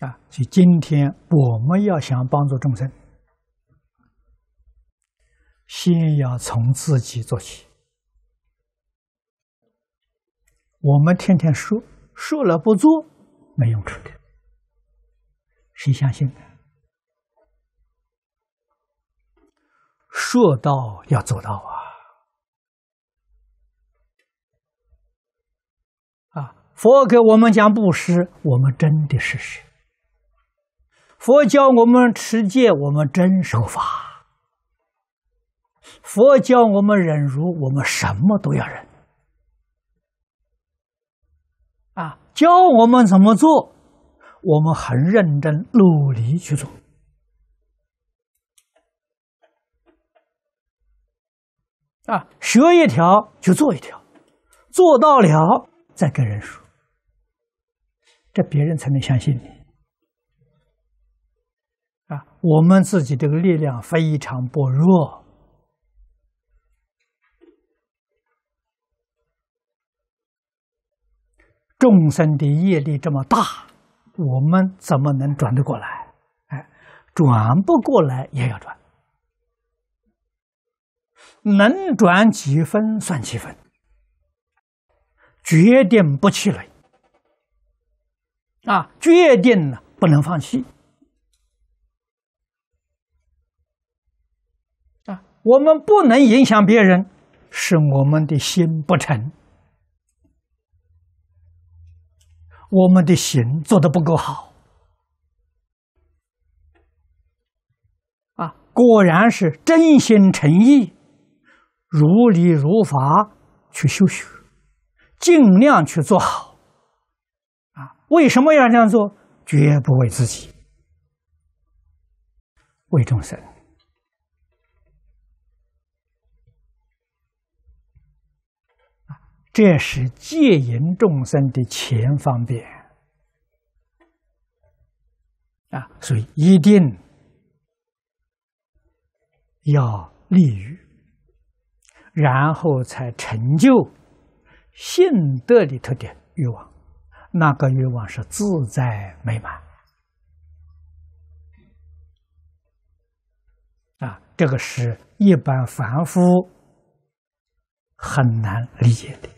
啊！所以今天我们要想帮助众生，先要从自己做起。我们天天说说了不做，没用处的。谁相信呢？说到要做到啊！啊，佛给我们讲布施，我们真的是施。佛教我们持戒，我们真守法；佛教我们忍辱，我们什么都要忍。啊，教我们怎么做，我们很认真努力去做。啊，学一条就做一条，做到了再跟人说，这别人才能相信你。啊，我们自己这个力量非常薄弱，众生的业力这么大，我们怎么能转得过来？哎，转不过来也要转，能转几分算几分，决定不气馁，啊，决定了不能放弃。我们不能影响别人，是我们的心不诚，我们的心做的不够好。啊，果然是真心诚意，如理如法去修学，尽量去做好。啊，为什么要这样做？绝不为自己，为众生。这是戒淫众生的前方便啊，所以一定要利于，然后才成就性德里头的欲望。那个欲望是自在美满啊，这个是一般凡夫很难理解的。